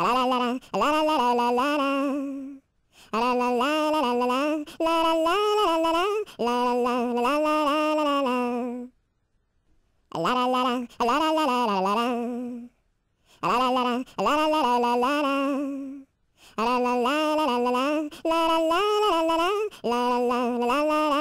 la la la la